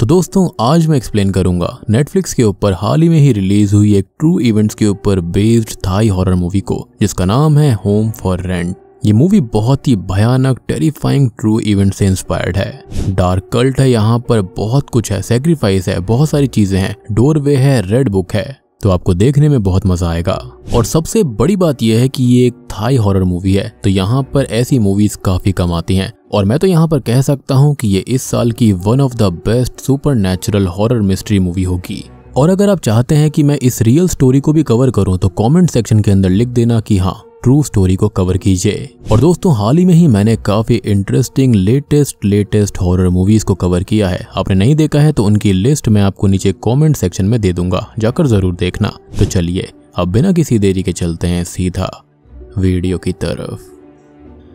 तो दोस्तों आज मैं एक्सप्लेन करूंगा नेटफ्लिक्स के ऊपर हाल ही में ही रिलीज हुई एक ट्रू इवेंट्स के ऊपर बेस्ड थाई हॉरर मूवी को जिसका नाम है होम फॉर रेंट ये मूवी बहुत ही भयानक टेरिफाइंग ट्रू इवेंट से इंस्पायर्ड है डार्क कल्ट है यहाँ पर बहुत कुछ है सेक्रीफाइस है बहुत सारी चीजें हैं डोरवे है रेड बुक है तो आपको देखने में बहुत मजा आएगा और सबसे बड़ी बात यह है कि ये एक थाई हॉरर मूवी है तो यहाँ पर ऐसी मूवीज काफी कम आती हैं और मैं तो यहाँ पर कह सकता हूँ कि ये इस साल की one of the best supernatural horror mystery movie होगी और अगर आप चाहते हैं कि मैं इस रियल स्टोरी को भी कवर करूँ तो कॉमेंट सेक्शन के अंदर लिख देना की हाँ ट्रू स्टोरी को कवर कीजिए और दोस्तों हाल ही में ही मैंने काफी interesting latest latest horror movies को कवर किया है आपने नहीं देखा है तो उनकी लिस्ट मैं आपको नीचे कमेंट सेक्शन में दे दूंगा जाकर जरूर देखना तो चलिए अब बिना किसी देरी के चलते हैं सीधा वीडियो की तरफ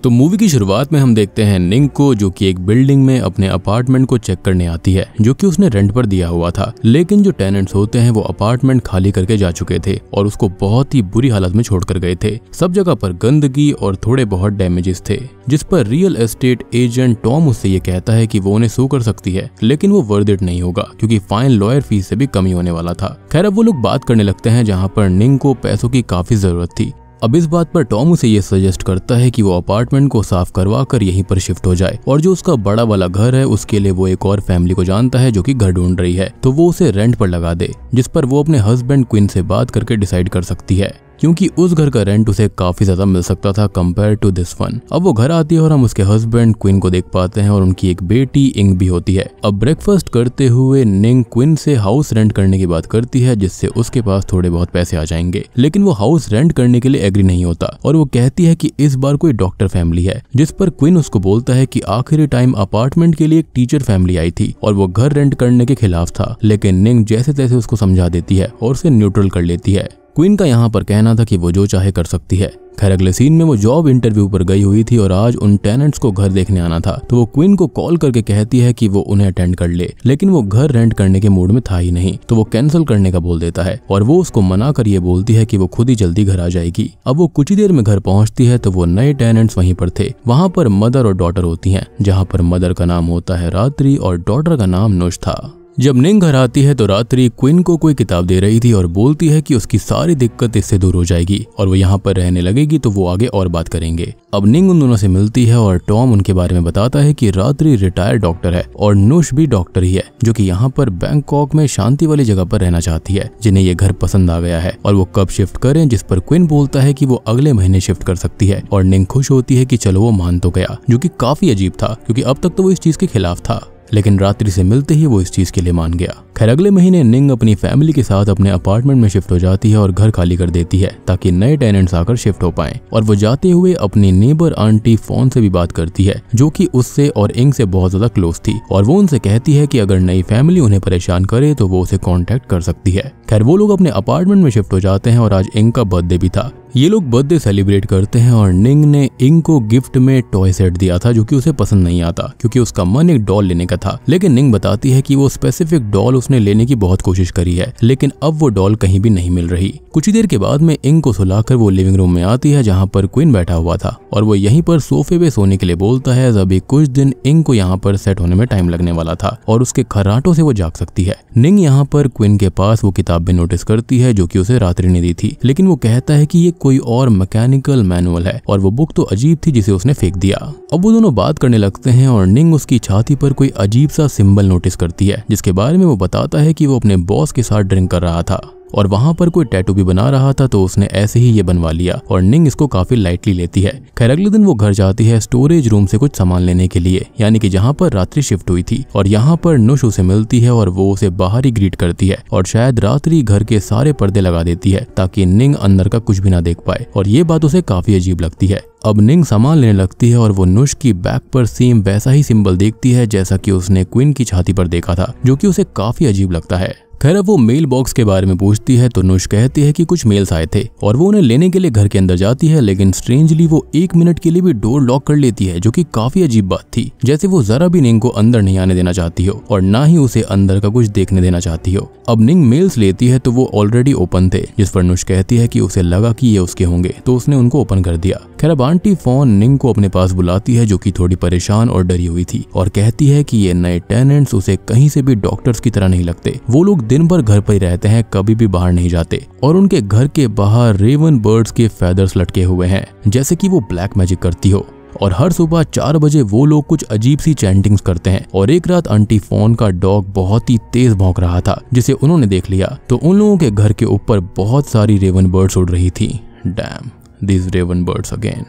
तो मूवी की शुरुआत में हम देखते हैं निंग को जो कि एक बिल्डिंग में अपने अपार्टमेंट को चेक करने आती है जो कि उसने रेंट पर दिया हुआ था लेकिन जो टेनेंट्स होते हैं वो अपार्टमेंट खाली करके जा चुके थे और उसको बहुत ही बुरी हालत में छोड़कर गए थे सब जगह पर गंदगी और थोड़े बहुत डैमेजेस थे जिस पर रियल एस्टेट एजेंट टॉम उससे ये कहता है कि वो उन्हें सो कर सकती है लेकिन वो वर्द इट नहीं होगा क्योंकि फाइन लॉयर फीस से भी कमी होने वाला था खैर अब वो लोग बात करने लगते हैं जहाँ पर निंग को पैसों की काफी जरूरत थी अब इस बात पर टॉम उसे ये सजेस्ट करता है कि वो अपार्टमेंट को साफ करवा कर यहीं पर शिफ्ट हो जाए और जो उसका बड़ा वाला घर है उसके लिए वो एक और फैमिली को जानता है जो की घर ढूंढ रही है तो वो उसे रेंट पर लगा दे जिस पर वो अपने हस्बैंड क्विन से बात करके डिसाइड कर सकती है क्योंकि उस घर का रेंट उसे काफी ज्यादा मिल सकता था कंपेयर टू दिस वन अब वो घर आती है और हम उसके हस्बैंड क्विन को देख पाते हैं और उनकी एक बेटी इंग भी होती है अब ब्रेकफास्ट करते हुए निंग क्विन से हाउस रेंट करने की बात करती है जिससे उसके पास थोड़े बहुत पैसे आ जाएंगे लेकिन वो हाउस रेंट करने के लिए एग्री नहीं होता और वो कहती है की इस बार कोई डॉक्टर फैमिली है जिस पर क्विन उसको बोलता है की आखिरी टाइम अपार्टमेंट के लिए एक टीचर फैमिली आई थी और वो घर रेंट करने के खिलाफ था लेकिन निंग जैसे तैसे उसको समझा देती है और उसे न्यूट्रल कर लेती है क्वीन का यहाँ पर कहना था कि वो जो चाहे कर सकती है खैर अगले सीन में वो जॉब इंटरव्यू पर गई हुई थी और आज उन टेनेंट्स को घर देखने आना था तो वो क्वीन को कॉल करके कहती है कि वो उन्हें अटेंड कर ले लेकिन वो घर रेंट करने के मूड में था ही नहीं तो वो कैंसिल करने का बोल देता है और वो उसको मना कर ये बोलती है की वो खुद ही जल्दी घर आ जाएगी अब वो कुछ ही देर में घर पहुँचती है तो वो नए टेनेंट्स वहीं पर थे वहाँ पर मदर और डॉटर होती है जहाँ पर मदर का नाम होता है रात्रि और डॉटर का नाम नुश था जब निंग घर आती है तो रात्रि क्विन को कोई किताब दे रही थी और बोलती है कि उसकी सारी दिक्कत इससे दूर हो जाएगी और वो यहाँ पर रहने लगेगी तो वो आगे और बात करेंगे अब निंग उन दोनों से मिलती है और टॉम उनके बारे में बताता है कि रात्रि रिटायर्ड डॉक्टर है और नुश भी डॉक्टर ही है जो कि यहाँ पर बैंकॉक में शांति वाली जगह पर रहना चाहती है जिन्हें ये घर पसंद आ गया है और वो कब शिफ्ट करें जिस पर क्विन बोलता है की वो अगले महीने शिफ्ट कर सकती है और निंग खुश होती है की चलो वो मान तो गया जो की काफी अजीब था क्यूँकी अब तक तो वो इस चीज के खिलाफ था लेकिन रात्रि से मिलते ही वो इस चीज के लिए मान गया खैर अगले महीने निंग अपनी फैमिली के साथ अपने अपार्टमेंट में शिफ्ट हो जाती है और घर खाली कर देती है ताकि नए टेनेंट्स आकर शिफ्ट हो पाए और वो जाते हुए अपनी नेबर आंटी फोन से भी बात करती है जो की उससे और इंग से बहुत ज्यादा क्लोज थी और वो उनसे कहती है की अगर नई फैमिली उन्हें परेशान करे तो वो उसे कॉन्टेक्ट कर सकती है खैर वो लोग अपने अपार्टमेंट में शिफ्ट हो जाते हैं और आज इंग का बर्थडे भी था ये लोग बर्थडे सेलिब्रेट करते हैं और निंग ने इंग को गिफ्ट में टॉय सेट दिया था जो कि उसे पसंद नहीं आता क्योंकि उसका मन एक डॉल लेने का था लेकिन निंग बताती है कि वो स्पेसिफिक डॉल उसने लेने की बहुत कोशिश करी है लेकिन अब वो डॉल कहीं भी नहीं मिल रही कुछ ही देर के बाद में इंग को सुलाकर वो लिविंग रूम में आती है जहाँ पर क्विन बैठा हुआ था और वो यहीं पर सोफे पे सोने के लिए बोलता है अभी कुछ दिन इंग को यहाँ पर सेट होने में टाइम लगने वाला था और उसके खर्राटों से वो जाग सकती है निंग यहाँ पर क्विन के पास वो किताब भी नोटिस करती है जो की उसे रात्रि ने दी थी लेकिन वो कहता है की ये कोई और मैकेनिकल मैनुअल है और वो बुक तो अजीब थी जिसे उसने फेंक दिया अब वो दोनों बात करने लगते हैं और निंग उसकी छाती पर कोई अजीब सा सिंबल नोटिस करती है जिसके बारे में वो बताता है कि वो अपने बॉस के साथ ड्रिंक कर रहा था और वहाँ पर कोई टैटू भी बना रहा था तो उसने ऐसे ही ये बनवा लिया और निंग इसको काफी लाइटली लेती है खैर अगले दिन वो घर जाती है स्टोरेज रूम से कुछ सामान लेने के लिए यानी कि जहाँ पर रात्रि शिफ्ट हुई थी और यहाँ पर नुश उसे मिलती है और वो उसे बाहर ही ग्रीट करती है और शायद रात्रि घर के सारे पर्दे लगा देती है ताकि निंग अंदर का कुछ भी ना देख पाए और ये बात उसे काफी अजीब लगती है अब निंग सामान लेने लगती है और वो नुश की बैक पर सेम वैसा ही सिंबल देखती है जैसा कि उसने क्विन की छाती पर देखा था जो कि उसे काफी अजीब लगता है खैर अब वो मेल बॉक्स के बारे में पूछती है तो नुश कहती है कि कुछ मेल्स आए थे और वो उन्हें लेने के लिए घर के अंदर जाती है लेकिन स्ट्रेंजली वो एक मिनट के लिए भी डोर लॉक कर लेती है जो कि काफी अजीब बात थी जैसे वो जरा भी निंग को अंदर नहीं आने देना चाहती हो और ना ही उसे अंदर का कुछ देखने देना चाहती हो अब निंग मेल्स लेती है तो वो ऑलरेडी ओपन थे जिस पर नुश कहती है की उसे लगा की ये उसके होंगे तो उसने उनको ओपन कर दिया खैर अब आंटी फोन निंग को अपने पास बुलाती है जो कि थोड़ी परेशान और डरी हुई थी और कहती है कि ये नए टेनेंट्स उसे कहीं से भी डॉक्टर्स की तरह नहीं लगते वो लोग दिन भर घर पर ही रहते हैं कभी भी बाहर नहीं जाते और उनके घर के बाहर रेवन बर्ड्स के फैदर्स लटके हुए हैं जैसे की वो ब्लैक मैजिक करती हो और हर सुबह चार बजे वो लोग कुछ अजीब सी चैंटिंग्स करते हैं और एक रात आंटी फोन का डॉग बहुत ही तेज भौंक रहा था जिसे उन्होंने देख लिया तो उन लोगों के घर के ऊपर बहुत सारी रेवन बर्ड्स उड़ रही थी damn this raven birds again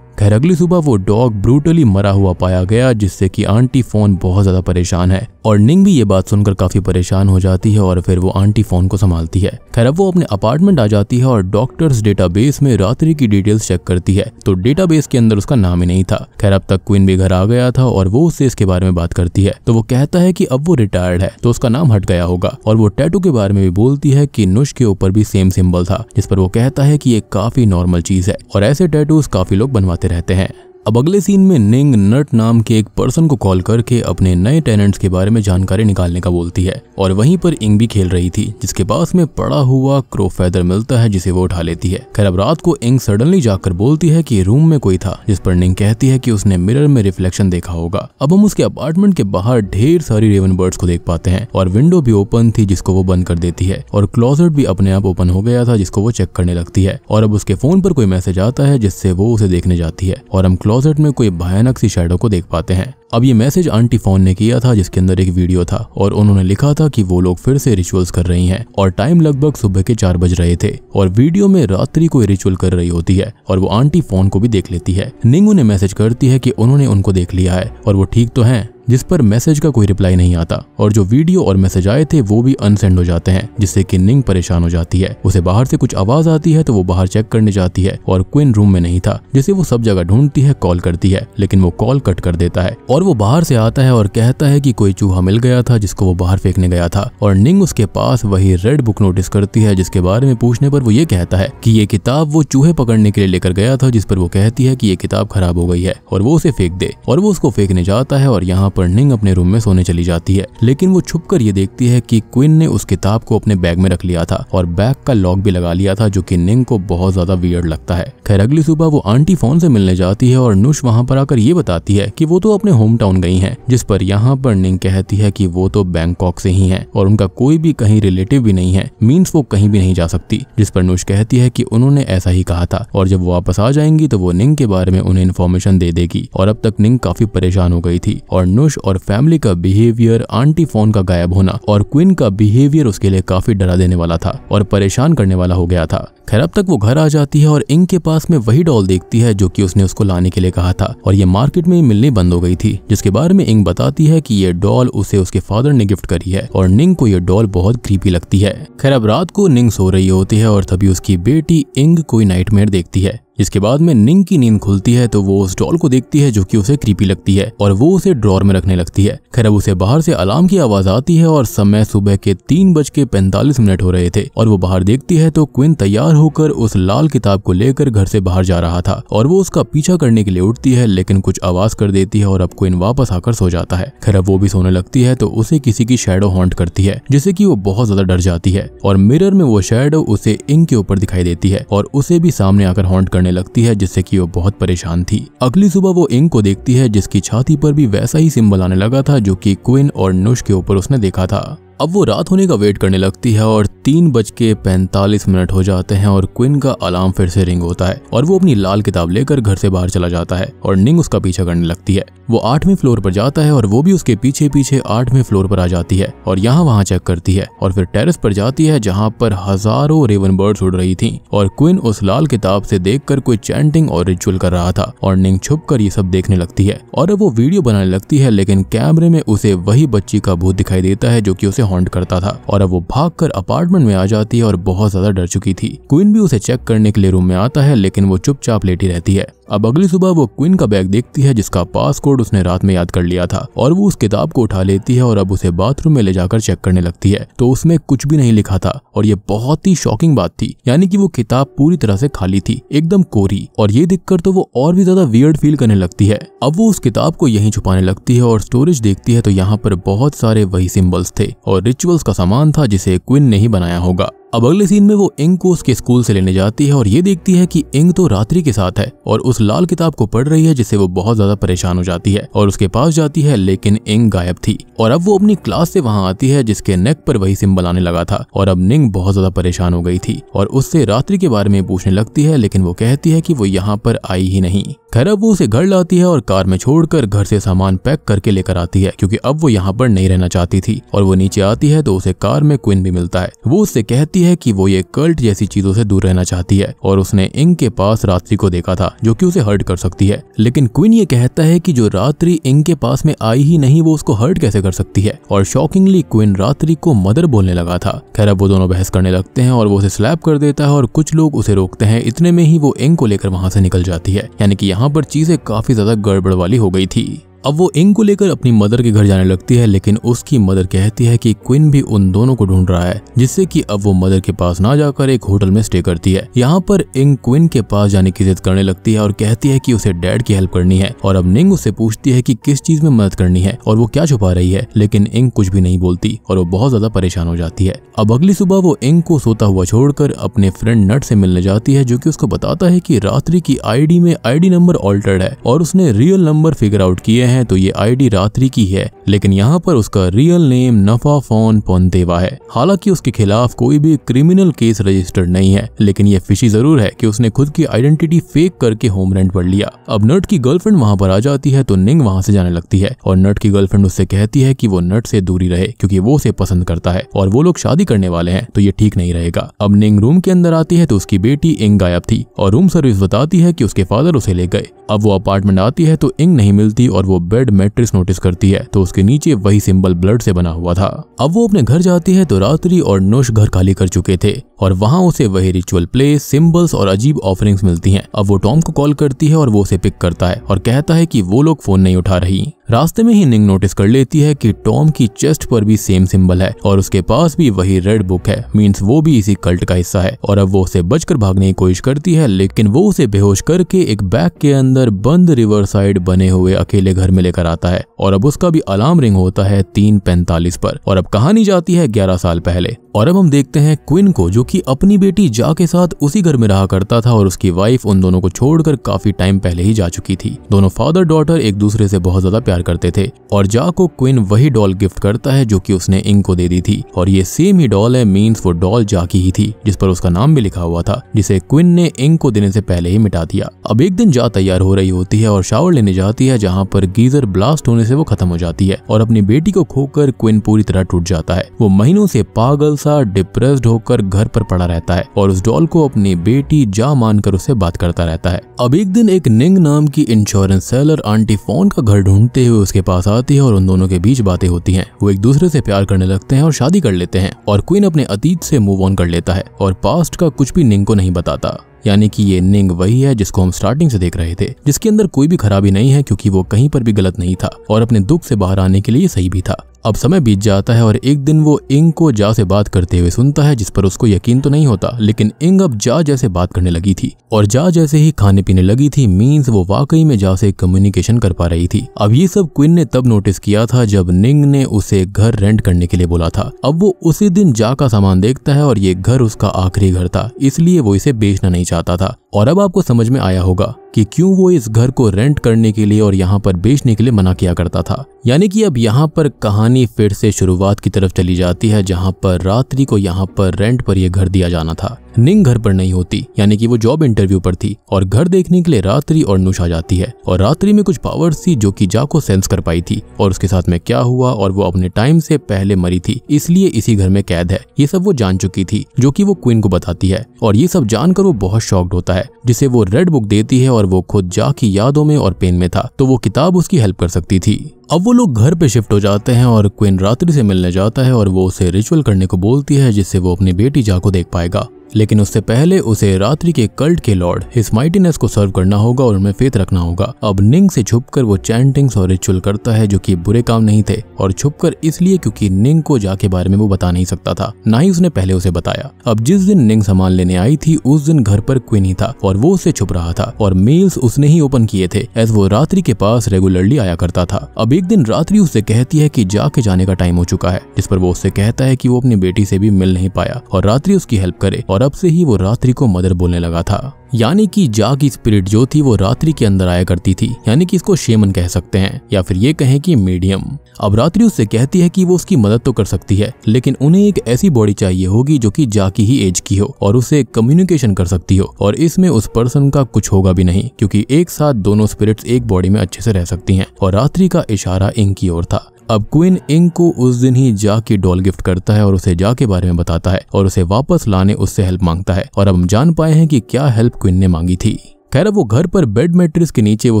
खैर अगली सुबह वो डॉग ब्रूटली मरा हुआ पाया गया जिससे कि आंटी फोन बहुत ज्यादा परेशान है और निंग भी ये बात सुनकर काफी परेशान हो जाती है और फिर वो आंटी फोन को संभालती है खैर अब वो अपने अपार्टमेंट आ जाती है और डॉक्टर्स डेटाबेस में रात्रि की डिटेल्स चेक करती है तो डेटाबेस के अंदर उसका नाम ही नहीं था खैर अब तक क्वीन भी घर आ गया था और वो उससे इसके बारे में बात करती है तो वो कहता है की अब वो रिटायर्ड है तो उसका नाम हट गया होगा और वो टैटू के बारे में भी बोलती है की नुश के ऊपर भी सेम सिंबल था जिस पर वो कहता है की ये काफी नॉर्मल चीज है और ऐसे टैटूज काफी लोग बनवाते रहते हैं अब अगले सीन में निंग नट नाम के एक पर्सन को कॉल करके अपने नए टेनेंट्स के बारे में जानकारी निकालने का बोलती है और वहीं पर इंग भी खेल रही थी जिसके पास में पड़ा हुआ क्रो फैदर मिलता है जिसे वो उठा लेती है खैर अब रात को इंग सडनली जाकर बोलती है कि रूम में कोई था जिस पर निंग कहती है कि उसने मिरर में रिफ्लेक्शन देखा होगा अब हम उसके अपार्टमेंट के बाहर ढेर सारी रेवन बर्ड्स को देख पाते हैं और विंडो भी ओपन थी जिसको वो बंद कर देती है और क्लोजेट भी अपने आप ओपन हो गया था जिसको वो चेक करने लगती है और अब उसके फोन पर कोई मैसेज आता है जिससे वो उसे देखने जाती है और हम क्लोजेट में कोई भयानक सी शेडो को देख पाते हैं अब ये मैसेज आंटी फोन ने किया था जिसके अंदर एक वीडियो था और उन्होंने लिखा था कि वो लोग फिर से रिचुअल्स कर रही हैं और टाइम लगभग सुबह के चार बज रहे थे और वीडियो में रात्रि कोई रिचुअल कर रही होती है और वो आंटी फोन को भी देख लेती है निंगू ने मैसेज करती है की उन्होंने उनको देख लिया है और वो ठीक तो है जिस पर मैसेज का कोई रिप्लाई नहीं आता और जो वीडियो और मैसेज आए थे वो भी अनसेंड हो जाते हैं जिससे कि निंग परेशान हो जाती है उसे बाहर से कुछ आवाज आती है तो वो बाहर चेक करने जाती है और क्विन रूम में नहीं था जिसे वो सब जगह ढूंढती है कॉल करती है लेकिन वो कॉल कट कर देता है और वो बाहर से आता है और कहता है की कोई चूहा मिल गया था जिसको वो बाहर फेंकने गया था और निंग उसके पास वही रेड बुक नोटिस करती है जिसके बारे में पूछने पर वो ये कहता है की ये किताब वो चूहे पकड़ने के लिए लेकर गया था जिस पर वो कहती है की ये किताब खराब हो गई है और वो उसे फेंक दे और वो उसको फेंकने जाता है और यहाँ पर्निंग अपने रूम में सोने चली जाती है लेकिन वो छुप कर ये देखती है कि क्विन ने उस किताब को अपने बैग में रख लिया था और बैग का लॉक भी लगा लिया था जो कि निंग को बहुत ज्यादा वियर्ड लगता है खैर अगली सुबह वो आंटी फोन से मिलने जाती है और नुश वहाँ पर आकर ये बताती है की वो तो अपने होम टाउन गई है जिस पर यहाँ पर निंग कहती है की वो तो बैंकॉक से ही है और उनका कोई भी कहीं रिलेटिव भी नहीं है मीन्स वो कहीं भी नहीं जा सकती जिस पर नुश कहती है कि उन्होंने ऐसा ही कहा था और जब वापस आ जाएंगी तो वो निंग के बारे में उन्हें इन्फॉर्मेशन दे देगी और अब तक निंग काफी परेशान हो गई थी और नुश जोश और फैमिली का बिहेवियर आंटी फोन का गायब होना और क्विन का बिहेवियर उसके लिए काफी डरा देने वाला था और परेशान करने वाला हो गया था खैर अब तक वो घर आ जाती है और इंग के पास में वही डॉल देखती है जो कि उसने उसको लाने के लिए कहा था और ये मार्केट में मिलने बंद हो गई थी जिसके बारे में इंग बताती है कि ये डॉल उसे उसके फादर ने गिफ्ट करी है और निंग को ये डॉल बहुत क्रीपी लगती है खैर अब रात को निंग सो रही होती है और तभी उसकी बेटी इंग कोई नाइटमेयर देखती है इसके बाद में निंग की नींद खुलती है तो वो उस डॉल को देखती है जो कि उसे क्रीपी लगती है और वो उसे ड्रॉर में रखने लगती है खैर अब उसे बाहर से अलार्म की आवाज आती है और समय सुबह के तीन बज के पैंतालीस मिनट हो रहे थे और वो बाहर देखती है तो क्विन तैयार होकर उस लाल किताब को लेकर घर से बाहर जा रहा था और वो उसका पीछा करने के लिए उठती है लेकिन कुछ आवाज कर देती है और अब क्विन वापस आकर सो जाता है खैर अब वो भी सोने लगती है तो उसे किसी की शेडो हॉन्ट करती है जिससे की वो बहुत ज्यादा डर जाती है और मिरर में वो शेडो उसे इंक के ऊपर दिखाई देती है और उसे भी सामने आकर हॉन्ट करने करने लगती है जिससे कि वो बहुत परेशान थी अगली सुबह वो इंग को देखती है जिसकी छाती पर भी वैसा ही सिंबल आने लगा था जो कि क्विन और नुश के ऊपर उसने देखा था अब वो रात होने का वेट करने लगती है और तीन बज के पैंतालीस मिनट हो जाते हैं और क्विन का अलार्म फिर से रिंग होता है और वो अपनी लाल किताब लेकर घर से बाहर चला जाता है और निंग उसका पीछा करने लगती है वो आठवें फ्लोर पर जाता है और वो भी उसके पीछे पीछे आठवें फ्लोर पर आ जाती है और यहाँ वहाँ चेक करती है और फिर टेरिस पर जाती है जहाँ पर हजारों रेवन बर्ड्स उड़ रही थी और क्विन उस लाल किताब से देख कोई चैंटिंग और रिचुअल कर रहा था और निंग छुप कर ये सब देखने लगती है और अब वो वीडियो बनाने लगती है लेकिन कैमरे में उसे वही बच्ची का भूत दिखाई देता है जो की उसे हॉन्ट करता था और अब वो भाग अपार्टमेंट में आ जाती है और बहुत ज्यादा डर चुकी थी क्वीन भी उसे चेक करने के लिए रूम में आता है लेकिन वो चुपचाप लेटी रहती है अब अगली सुबह वो क्विन का बैग देखती है जिसका पासकोड उसने रात में याद कर लिया था और वो उस किताब को उठा लेती है और अब उसे बाथरूम में ले जाकर चेक करने लगती है तो उसमें कुछ भी नहीं लिखा था और ये बहुत ही शॉकिंग बात थी यानी कि वो किताब पूरी तरह से खाली थी एकदम कोरी और ये दिखकर तो वो और भी ज्यादा वियर्ड फील करने लगती है अब वो उस किताब को यही छुपाने लगती है और स्टोरेज देखती है तो यहाँ पर बहुत सारे वही सिम्बल्स थे और रिचुअल्स का सामान था जिसे क्विन ने ही बनाया होगा अब अगले सीन में वो इंग को उसके स्कूल से लेने जाती है और ये देखती है कि इंग तो रात्रि के साथ है और उस लाल किताब को पढ़ रही है जिससे वो बहुत ज्यादा परेशान हो जाती है और उसके पास जाती है लेकिन इंग गायब थी और अब वो अपनी क्लास से वहाँ आती है जिसके नेक पर वही सिम्बल आने लगा था और अब निंग बहुत ज्यादा परेशान हो गई थी और उससे रात्रि के बारे में पूछने लगती है लेकिन वो कहती है की वो यहाँ पर आई ही नहीं खैर अब वो उसे घर लाती है और कार में छोड़कर घर से सामान पैक करके लेकर आती है क्योंकि अब वो यहाँ पर नहीं रहना चाहती थी और वो नीचे आती है तो उसे कार में क्विन भी मिलता है वो उससे कहती है कि वो ये कल्ट जैसी चीजों से दूर रहना चाहती है और उसने इंग के पास रात्रि को देखा था जो की उसे हर्ट कर सकती है लेकिन क्विन ये कहता है की जो रात्रि इंग के पास में आई ही नहीं वो उसको हर्ट कैसे कर सकती है और शॉकिंगली क्विन रात्रि को मदर बोलने लगा था खैर अब वो दोनों बहस करने लगते हैं और वो उसे स्लैप कर देता है और कुछ लोग उसे रोकते हैं इतने में ही वो इंग को लेकर वहां से निकल जाती है यानी कि यहाँ पर चीजें काफी ज्यादा गड़बड़ वाली हो गई थी अब वो इंग को लेकर अपनी मदर के घर जाने लगती है लेकिन उसकी मदर कहती है कि क्विन भी उन दोनों को ढूंढ रहा है जिससे कि अब वो मदर के पास ना जाकर एक होटल में स्टे करती है यहाँ पर इंग क्विन के पास जाने की जिद करने लगती है और कहती है कि उसे डैड की हेल्प करनी है और अब निंग उससे पूछती है कि किस चीज में मदद करनी है और वो क्या छुपा रही है लेकिन इंग कुछ भी नहीं बोलती और वो बहुत ज्यादा परेशान हो जाती है अब अगली सुबह वो इंग को सोता हुआ छोड़कर अपने फ्रेंड नट से मिलने जाती है जो की उसको बताता है की रात्रि की आई में आई नंबर ऑल्टर्ड है और उसने रियल नंबर फिगर आउट किए हैं तो ये आईडी रात्रि की है लेकिन यहाँ पर उसका रियल नेम नफा फोन पोनतेवा है हालांकि उसके खिलाफ कोई भी क्रिमिनल केस रजिस्टर्ड नहीं है लेकिन ये फिशी जरूर है कि उसने खुद की आइडेंटिटी फेक करके होम रेंट पर लिया अब नट की गर्लफ्रेंड वहाँ पर आ जाती है तो निंग वहाँ से जाने लगती है और नट की गर्लफ्रेंड उससे कहती है की वो नट से दूरी रहे क्यूँकी वो उसे पसंद करता है और वो लोग शादी करने वाले हैं तो ये ठीक नहीं रहेगा अब निंग रूम के अंदर आती है तो उसकी बेटी इंग गायब थी और रूम सर्विस बताती है कि उसके फादर उसे ले गए अब वो अपार्टमेंट आती है तो इंग नहीं मिलती और वो बेड मैट्रिक्स नोटिस करती है तो उसके नीचे वही सिंबल ब्लड से बना हुआ था अब वो अपने घर जाती है तो रात्रि और नोश घर खाली कर चुके थे और वहाँ उसे वही रिचुअल प्ले सिंबल्स और अजीब ऑफरिंग्स मिलती हैं अब वो टॉम को कॉल करती है और वो उसे पिक करता है और कहता है कि वो लोग फोन नहीं उठा रही रास्ते में ही निंग नोटिस कर लेती है कि टॉम की चेस्ट पर भी सेम सिंबल है और उसके पास भी वही रेड बुक है मीन्स वो भी इसी कल्ट का हिस्सा है और अब वो उसे बचकर भागने की कोशिश करती है लेकिन वो उसे बेहोश करके एक बैग के अंदर बंद रिवर साइड बने हुए अकेले घर में लेकर आता है और अब उसका भी अलार्म रिंग होता है तीन पैंतालीस पर और अब कहानी जाती है ग्यारह साल पहले और अब हम देखते हैं क्विन को जो कि अपनी बेटी जा के साथ उसी घर में रहा करता था और उसकी वाइफ उन दोनों को छोड़कर काफी टाइम पहले ही जा चुकी थी दोनों फादर डॉटर एक दूसरे से बहुत ज्यादा प्यार करते थे और जा को क्विन वही डॉल गिफ्ट करता है जो कि उसने इंग को दे दी थी और ये सेम ही डॉल है मीन्स वो डॉल जा की ही थी जिस पर उसका नाम भी लिखा हुआ था जिसे क्विन ने इंग को देने से पहले ही मिटा दिया अब एक दिन जा तैयार हो रही होती है और शावर लेने जाती है जहाँ पर गीजर ब्लास्ट होने से वो खत्म हो जाती है और अपनी बेटी को खोकर क्विन पूरी तरह टूट जाता है वो महीनों से पागल हमेशा डिप्रेस होकर घर पर पड़ा रहता है और उस डॉल को अपनी बेटी जा मानकर उसे बात करता रहता है अब एक दिन एक निंग नाम की इंश्योरेंस सेलर आंटी फोन का घर ढूंढते हुए उसके पास आती है और उन दोनों के बीच बातें होती है वो एक दूसरे से प्यार करने लगते हैं और शादी कर लेते हैं और क्वीन अपने अतीत से मूव ऑन कर लेता है और पास्ट का कुछ भी निंग को नहीं बताता यानी कि ये निंग वही है जिसको हम स्टार्टिंग से देख रहे थे जिसके अंदर कोई भी खराबी नहीं है क्योंकि वो कहीं पर भी गलत नहीं था और अपने दुख से बाहर आने के लिए सही भी था अब समय बीत जाता है और एक दिन वो इंग को जा से बात करते हुए सुनता है जिस पर उसको यकीन तो नहीं होता लेकिन इंग अब जा जैसे बात करने लगी थी और जा जैसे ही खाने पीने लगी थी मीन्स वो वाकई में जा से कम्युनिकेशन कर पा रही थी अब ये सब क्विन ने तब नोटिस किया था जब निंग ने उसे घर रेंट करने के लिए बोला था अब वो उसी दिन जा का सामान देखता है और ये घर उसका आखिरी घर था इसलिए वो इसे बेचना नहीं चाहता था और अब आपको समझ में आया होगा कि क्यों वो इस घर को रेंट करने के लिए और यहाँ पर बेचने के लिए मना किया करता था यानी कि अब यहाँ पर कहानी फिर से शुरुआत की तरफ चली जाती है जहाँ पर रात्रि को यहाँ पर रेंट पर यह घर दिया जाना था निंग घर पर नहीं होती यानी कि वो जॉब इंटरव्यू पर थी और घर देखने के लिए रात्रि और नुशा जाती है और रात्रि में कुछ पावर थी जो की जा को सेंस कर पाई थी और उसके साथ में क्या हुआ और वो अपने टाइम से पहले मरी थी इसलिए इसी घर में कैद है ये सब वो जान चुकी थी जो की वो क्वीन को बताती है और ये सब जानकर वो बहुत शॉक्ड होता है है जिसे वो रेड बुक देती है और वो खुद जा की यादों में और पेन में था तो वो किताब उसकी हेल्प कर सकती थी अब वो लोग घर पे शिफ्ट हो जाते हैं और क्विन रात्रि से मिलने जाता है और वो उसे रिचुअल करने को बोलती है जिससे वो अपनी बेटी जा को देख पाएगा लेकिन उससे पहले उसे रात्रि के कल्ट के लॉर्ड माइटीनेस को सर्व करना होगा और उनमें फेत रखना होगा अब निंग से छुपकर वो चैंटिंग्स और रिचुअल करता है जो कि बुरे काम नहीं थे और छुपकर इसलिए क्योंकि निंग को जा के बारे में वो बता नहीं सकता था ना ही उसने पहले उसे बताया अब जिस दिन निंग सामान लेने आई थी उस दिन घर पर क्विन ही था और वो उसे छुप रहा था और मेल्स उसने ही ओपन किए थे एज वो रात्रि के पास रेगुलरली आया करता था अब एक दिन रात्रि उसे कहती है की जाके जाने का टाइम हो चुका है जिस पर वो उससे कहता है की वो अपनी बेटी से भी मिल नहीं पाया और रात्रि उसकी हेल्प करे और और अब से ही वो रात्रि को मदर बोलने लगा था यानी कि जा की स्पिरिट जो थी वो रात्रि के अंदर आया करती थी यानी कि इसको शेमन कह सकते हैं या फिर ये कहें कि मीडियम अब रात्रि उससे कहती है कि वो उसकी मदद तो कर सकती है लेकिन उन्हें एक ऐसी बॉडी चाहिए होगी जो कि जा की ही एज की हो और उसे कम्युनिकेशन कर सकती हो और इसमें उस पर्सन का कुछ होगा भी नहीं क्योंकि एक साथ दोनों स्पिरिट्स एक बॉडी में अच्छे से रह सकती हैं और रात्रि का इशारा इंग की ओर था अब क्वीन इंग को उस दिन ही जा की डॉल गिफ्ट करता है और उसे जा के बारे में बताता है और उसे वापस लाने उससे हेल्प मांगता है और अब हम जान पाए हैं कि क्या हेल्प क्वीन ने मांगी थी खैर वो घर पर बेड मेट्रिस के नीचे वो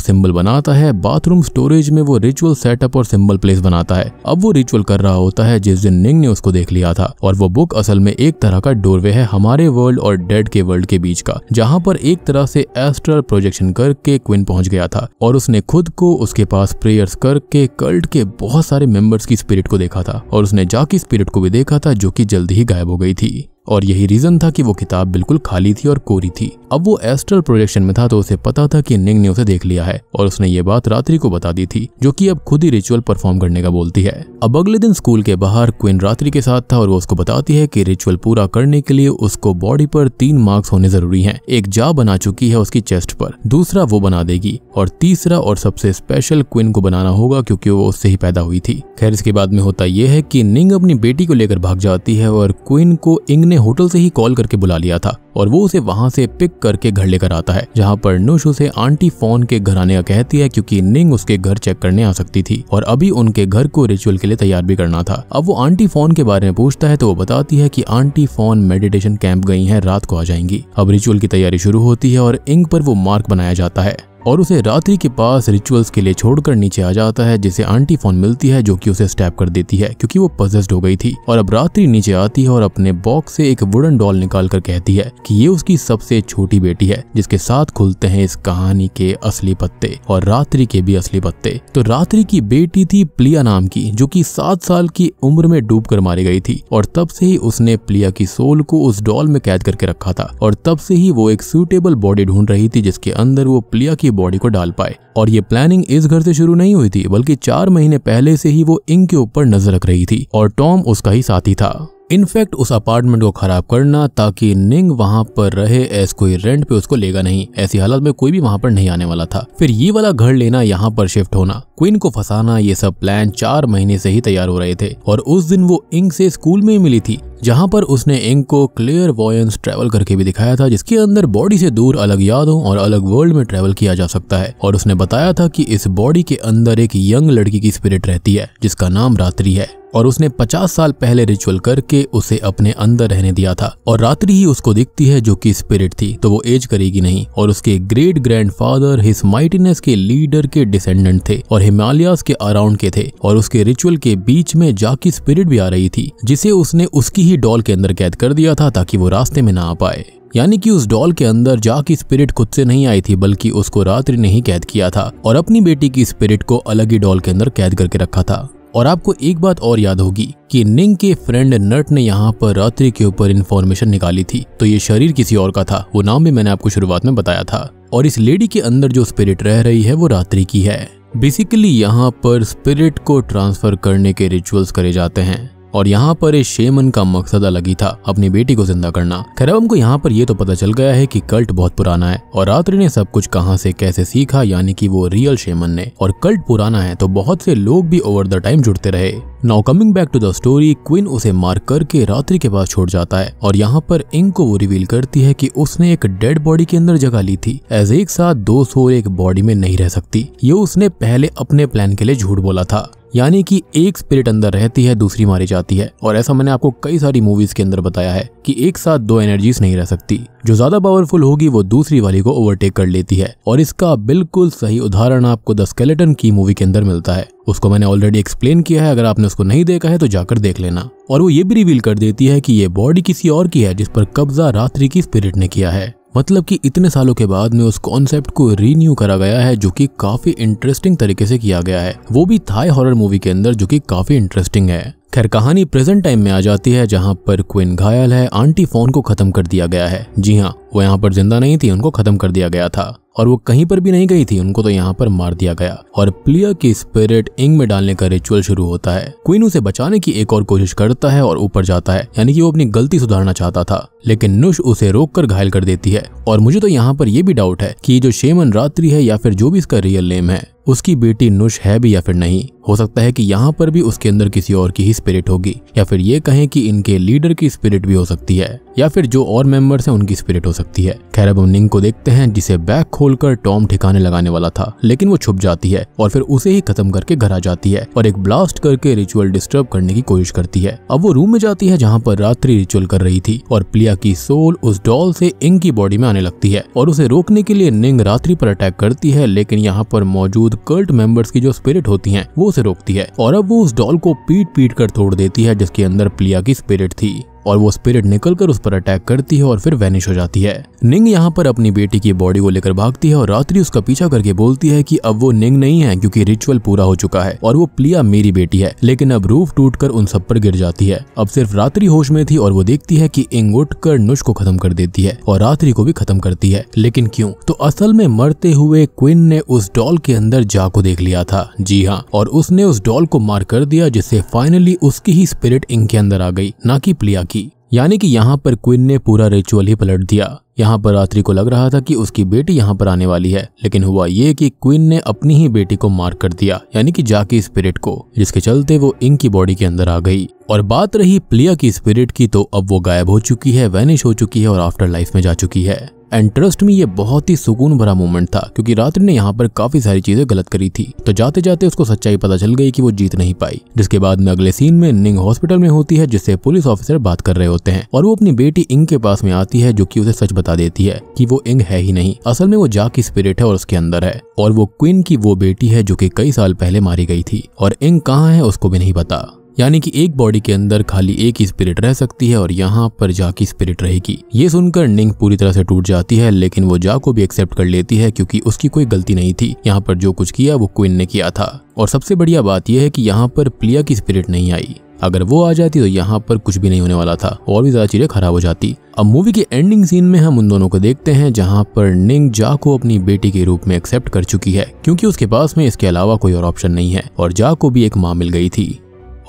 सिंबल बनाता है बाथरूम स्टोरेज में वो रिचुअल सेटअप और सिंबल प्लेस बनाता है अब वो रिचुअल कर रहा होता है जिस दिन निंग ने उसको देख लिया था और वो बुक असल में एक तरह का डोरवे है हमारे वर्ल्ड और डेड के वर्ल्ड के बीच का जहाँ पर एक तरह से एस्ट्रल प्रोजेक्शन करके क्विन पहुंच गया था और उसने खुद को उसके पास प्रेयर्स करके कल्ट के बहुत सारे मेंबर्स की स्पिरिट को देखा था और उसने जाकी स्पिरिट को भी देखा था जो की जल्द ही गायब हो गई थी और यही रीजन था कि वो किताब बिल्कुल खाली थी और कोरी थी अब वो एस्ट्रल प्रोजेक्शन में था तो उसे पता था कि निंग ने उसे देख लिया है और उसने ये बात रात्रि को बता दी थी जो कि अब खुद ही रिचुअल परफॉर्म करने का बोलती है अब अगले दिन स्कूल के बाहर क्विन रात्रि के साथ था और वो उसको बताती है कि रिचुअल पूरा करने के लिए उसको बॉडी पर तीन मार्क्स होने जरूरी है एक जा बना चुकी है उसकी चेस्ट पर दूसरा वो बना देगी और तीसरा और सबसे स्पेशल क्विन को बनाना होगा क्योंकि वो उससे ही पैदा हुई थी खैर इसके बाद में होता यह है की निंग अपनी बेटी को लेकर भाग जाती है और क्विन को इंग ने होटल से ही कॉल करके बुला लिया था और वो उसे वहां से पिक करके घर लेकर आता है जहाँ पर नुश उसे आंटी फोन के घर आने का कहती है क्योंकि निंग उसके घर चेक करने आ सकती थी और अभी उनके घर को रिचुअल के लिए तैयार भी करना था अब वो आंटी फोन के बारे में पूछता है तो वो बताती है की आंटी फोन मेडिटेशन कैंप गई है रात को आ जाएंगी अब रिचुअल की तैयारी शुरू होती है और इंग पर वो मार्क बनाया जाता है और उसे रात्रि के पास रिचुअल्स के लिए छोड़कर नीचे आ जाता है जिसे आंटी फोन मिलती है जो कि उसे स्टैप कर देती है क्योंकि वो पजस्ड हो गई थी और अब रात्रि नीचे आती है और अपने बॉक्स से एक वुडन डॉल निकाल कर कहती है कि ये उसकी सबसे छोटी बेटी है जिसके साथ खुलते हैं इस कहानी के असली पत्ते और रात्रि के भी असली पत्ते तो रात्रि की बेटी थी प्लिया नाम की जो की सात साल की उम्र में डूब कर मारी गई थी और तब से ही उसने प्लिया की सोल को उस डॉल में कैद करके रखा था और तब से ही वो एक सूटेबल बॉडी ढूंढ रही थी जिसके अंदर वो प्लिया की बॉडी को डाल पाए और ये प्लानिंग इस घर से शुरू नहीं हुई थी बल्कि चार महीने पहले से ही वो इंक के ऊपर नजर रख रही थी और टॉम उसका ही साथी था इनफैक्ट उस अपार्टमेंट को खराब करना ताकि निंग वहां पर रहे ऐस कोई रेंट पे उसको लेगा नहीं ऐसी हालत में कोई भी वहां पर नहीं आने वाला था फिर ये वाला घर लेना यहाँ पर शिफ्ट होना क्वीन को फंसाना ये सब प्लान चार महीने से ही तैयार हो रहे थे और उस दिन वो इंग से स्कूल में ही मिली थी जहां पर उसने इंक को क्लियर वॉयस ट्रेवल करके भी दिखाया था जिसके अंदर बॉडी से दूर अलग यादों और अलग वर्ल्ड में ट्रेवल किया जा सकता है और उसने बताया था कि इस बॉडी के अंदर एक यंग लड़की की स्पिरिट रहती है जिसका नाम रात्रि है और उसने 50 साल पहले रिचुअल करके उसे अपने अंदर रहने दिया था और रात्रि ही उसको दिखती है जो कि स्पिरिट थी तो वो एज करेगी नहीं और उसके great grandfather his mightiness के लीडर के डिसेंडेंट थे और हिमालयस के अराउंड के थे और उसके रिचुअल के बीच में जाकी स्पिरिट भी आ रही थी जिसे उसने उसकी ही डॉल के अंदर कैद कर दिया था ताकि वो रास्ते में ना आ पाए यानी कि उस डॉल के अंदर जा की स्पिरिट खुद से नहीं आई थी बल्कि उसको रात्रि ने ही कैद किया था और अपनी बेटी की स्पिरिट को अलग ही डॉल के अंदर कैद करके रखा था और आपको एक बात और याद होगी कि निंग के फ्रेंड नट ने यहाँ पर रात्रि के ऊपर इन्फॉर्मेशन निकाली थी तो ये शरीर किसी और का था वो नाम भी मैंने आपको शुरुआत में बताया था और इस लेडी के अंदर जो स्पिरिट रह रही है वो रात्रि की है बेसिकली यहाँ पर स्पिरिट को ट्रांसफर करने के रिचुअल्स करे जाते हैं और यहाँ पर इस शेमन का मकसद अलग ही था अपनी बेटी को जिंदा करना खैर अब हमको यहाँ पर ये तो पता चल गया है कि कल्ट बहुत पुराना है और रात्रि ने सब कुछ कहाँ से कैसे सीखा यानी कि वो रियल शेमन ने और कल्ट पुराना है तो बहुत से लोग भी ओवर द टाइम जुड़ते रहे now coming back to the story Quinn उसे मार करके रात्रि के पास छोड़ जाता है और यहाँ पर इंक को वो रिवील करती है कि उसने एक डेड बॉडी के अंदर जगह ली थी एज एक साथ दो सो एक बॉडी में नहीं रह सकती ये उसने पहले अपने प्लान के लिए झूठ बोला था यानी कि एक स्पिरिट अंदर रहती है दूसरी मारी जाती है और ऐसा मैंने आपको कई सारी मूवीज के अंदर बताया है कि एक साथ दो एनर्जीज नहीं रह सकती जो ज्यादा पावरफुल होगी वो दूसरी वाली को ओवरटेक कर लेती है और इसका बिल्कुल सही उदाहरण आपको द स्केलेटन की मूवी के अंदर मिलता है उसको मैंने ऑलरेडी एक्सप्लेन किया है अगर आपने उसको नहीं देखा है तो जाकर देख लेना और वो ये भी रिवील कर देती है कि ये बॉडी किसी और की है जिस पर कब्जा रात्रि की स्पिरिट ने किया है मतलब कि इतने सालों के बाद में उस कॉन्सेप्ट को रीन्यू करा गया है जो कि काफी इंटरेस्टिंग तरीके से किया गया है वो भी थाई हॉरर मूवी के अंदर जो कि काफी इंटरेस्टिंग है खैर कहानी प्रेजेंट टाइम में आ जाती है जहां पर क्विन घायल है आंटी फोन को खत्म कर दिया गया है जी हाँ वो यहाँ पर जिंदा नहीं थी उनको खत्म कर दिया गया था और वो कहीं पर भी नहीं गई थी उनको तो यहाँ पर मार दिया गया और प्लिया की स्पिरिट इंग में डालने का रिचुअल शुरू होता है क्वीन उसे बचाने की एक और कोशिश करता है और ऊपर जाता है यानी कि वो अपनी गलती सुधारना चाहता था लेकिन नुश उसे रोक कर घायल कर देती है और मुझे तो यहाँ पर यह भी डाउट है की जो शेमन रात्रि है या फिर जो भी इसका रियल नेम है उसकी बेटी नुश है भी या फिर नहीं हो सकता है कि यहाँ पर भी उसके अंदर किसी और की ही स्पिरिट होगी या फिर ये कहें कि इनके लीडर की स्पिरिट भी हो सकती है या फिर जो और मेंबर्स हैं उनकी स्पिरिट हो सकती है खैर अब निंग को देखते हैं जिसे बैग खोलकर टॉम ठिकाने लगाने वाला था लेकिन वो छुप जाती है और फिर उसे ही खत्म करके घर आ जाती है और एक ब्लास्ट करके रिचुअल डिस्टर्ब करने की कोशिश करती है अब वो रूम में जाती है जहाँ पर रात्रि रिचुअल कर रही थी और प्लिया की सोल उस डॉल से इंग की बॉडी में आने लगती है और उसे रोकने के लिए निंग रात्रि पर अटैक करती है लेकिन यहाँ पर मौजूद कर्ट मेंबर्स की जो स्पिरिट होती है वो उसे रोकती है और अब वो उस डॉल को पीट पीट कर तोड़ देती है जिसके अंदर प्लिया की स्पिरिट थी और वो स्पिरिट कर उस पर अटैक करती है और फिर वैनिश हो जाती है निंग यहाँ पर अपनी बेटी की बॉडी को लेकर भागती है और रात्रि उसका पीछा करके बोलती है कि अब वो निंग नहीं है क्योंकि रिचुअल पूरा हो चुका है और वो प्लिया मेरी बेटी है लेकिन अब रूफ टूट कर उन सब पर गिर जाती है अब सिर्फ रात्रि होश में थी और वो देखती है की इंग उठ कर नुश को खत्म कर देती है और रात्रि को भी खत्म करती है लेकिन क्यूँ तो असल में मरते हुए क्विन ने उस डॉल के अंदर जा को देख लिया था जी हाँ और उसने उस डॉल को मार कर दिया जिससे फाइनली उसकी ही स्पिरिट इंग के अंदर आ गई न की प्लिया की यानी कि यहाँ पर क्विन ने पूरा रिचुअल ही पलट दिया यहाँ पर रात्रि को लग रहा था कि उसकी बेटी यहाँ पर आने वाली है लेकिन हुआ ये कि क्वीन ने अपनी ही बेटी को मार कर दिया यानी कि जाकी स्पिरिट को जिसके चलते वो इंक की बॉडी के अंदर आ गई और बात रही प्लिया की स्पिरिट की तो अब वो गायब हो चुकी है वैनिश हो चुकी है और आफ्टर लाइफ में जा चुकी है एंड ट्रस्ट में ये बहुत ही सुकून भरा मोमेंट था क्योंकि रात्रि ने यहाँ पर काफी सारी चीजें गलत करी थी तो जाते जाते उसको सच्चाई पता चल गई कि वो जीत नहीं पाई जिसके बाद में अगले सीन में निंग हॉस्पिटल में होती है जिससे पुलिस ऑफिसर बात कर रहे होते हैं और वो अपनी बेटी इंग के पास में आती है जो की उसे सच बता देती है की वो इंग है ही नहीं असल में वो जा की स्पिरिट है और उसके अंदर है और वो क्वीन की वो बेटी है जो की कई साल पहले मारी गई थी और इंग कहाँ है उसको भी नहीं पता यानी कि एक बॉडी के अंदर खाली एक ही स्पिरिट रह सकती है और यहाँ पर जा की स्पिरिट रहेगी ये सुनकर निंग पूरी तरह से टूट जाती है लेकिन वो जा को भी एक्सेप्ट कर लेती है क्योंकि उसकी कोई गलती नहीं थी यहाँ पर जो कुछ किया वो क्विन ने किया था और सबसे बढ़िया बात यह है कि यहाँ पर प्लिया की स्पिरिट नहीं आई अगर वो आ जाती तो यहाँ पर कुछ भी नहीं होने वाला था और भी ज्यादा चीजें खराब हो जाती अब मूवी के एंडिंग सीन में हम उन दोनों को देखते हैं जहाँ पर निंग जा को अपनी बेटी के रूप में एक्सेप्ट कर चुकी है क्योंकि उसके पास में इसके अलावा कोई और ऑप्शन नहीं है और जा को भी एक माँ मिल गई थी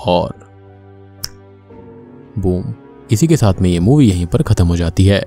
और बूम इसी के साथ में ये मूवी यहीं पर खत्म हो जाती है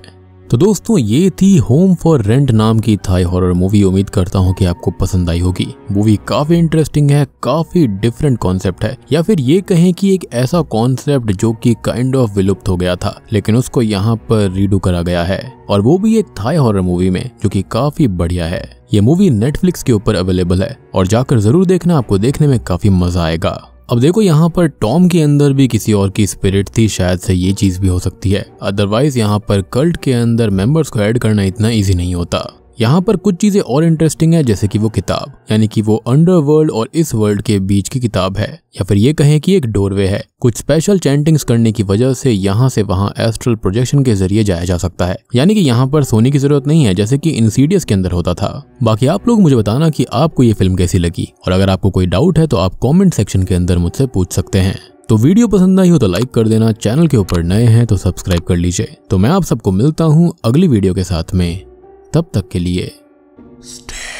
तो दोस्तों ये थी होम फॉर रेंट नाम की थाई हॉरर मूवी उम्मीद करता हूँ कि आपको पसंद आई होगी मूवी काफी इंटरेस्टिंग है काफी डिफरेंट कॉन्सेप्ट है या फिर ये कहें कि एक ऐसा कॉन्सेप्ट जो कि काइंड ऑफ विलुप्त हो गया था लेकिन उसको यहाँ पर रीडू करा गया है और वो भी एक थाई हॉरर मूवी में जो की काफी बढ़िया है ये मूवी नेटफ्लिक्स के ऊपर अवेलेबल है और जाकर जरूर देखना आपको देखने में काफी मजा आएगा अब देखो यहाँ पर टॉम के अंदर भी किसी और की स्पिरिट थी शायद से ये चीज भी हो सकती है अदरवाइज यहाँ पर कल्ट के अंदर मेंबर्स को ऐड करना इतना इजी नहीं होता यहाँ पर कुछ चीजें और इंटरेस्टिंग है जैसे कि वो किताब यानी कि वो अंडरवर्ल्ड और इस वर्ल्ड के बीच की किताब है या फिर ये कहें कि एक डोरवे है कुछ स्पेशल चैंटिंग्स करने की वजह से यहाँ से वहाँ एस्ट्रल प्रोजेक्शन के जरिए जाया जा सकता है यानी कि यहाँ पर सोने की जरूरत नहीं है जैसे कि इंसीडियस के अंदर होता था बाकी आप लोग मुझे बताना कि आपको ये फिल्म कैसी लगी और अगर आपको कोई डाउट है तो आप कॉमेंट सेक्शन के अंदर मुझसे पूछ सकते हैं तो वीडियो पसंद आई हो तो लाइक कर देना चैनल के ऊपर नए हैं तो सब्सक्राइब कर लीजिए तो मैं आप सबको मिलता हूँ अगली वीडियो के साथ में तब तक के लिए स्टे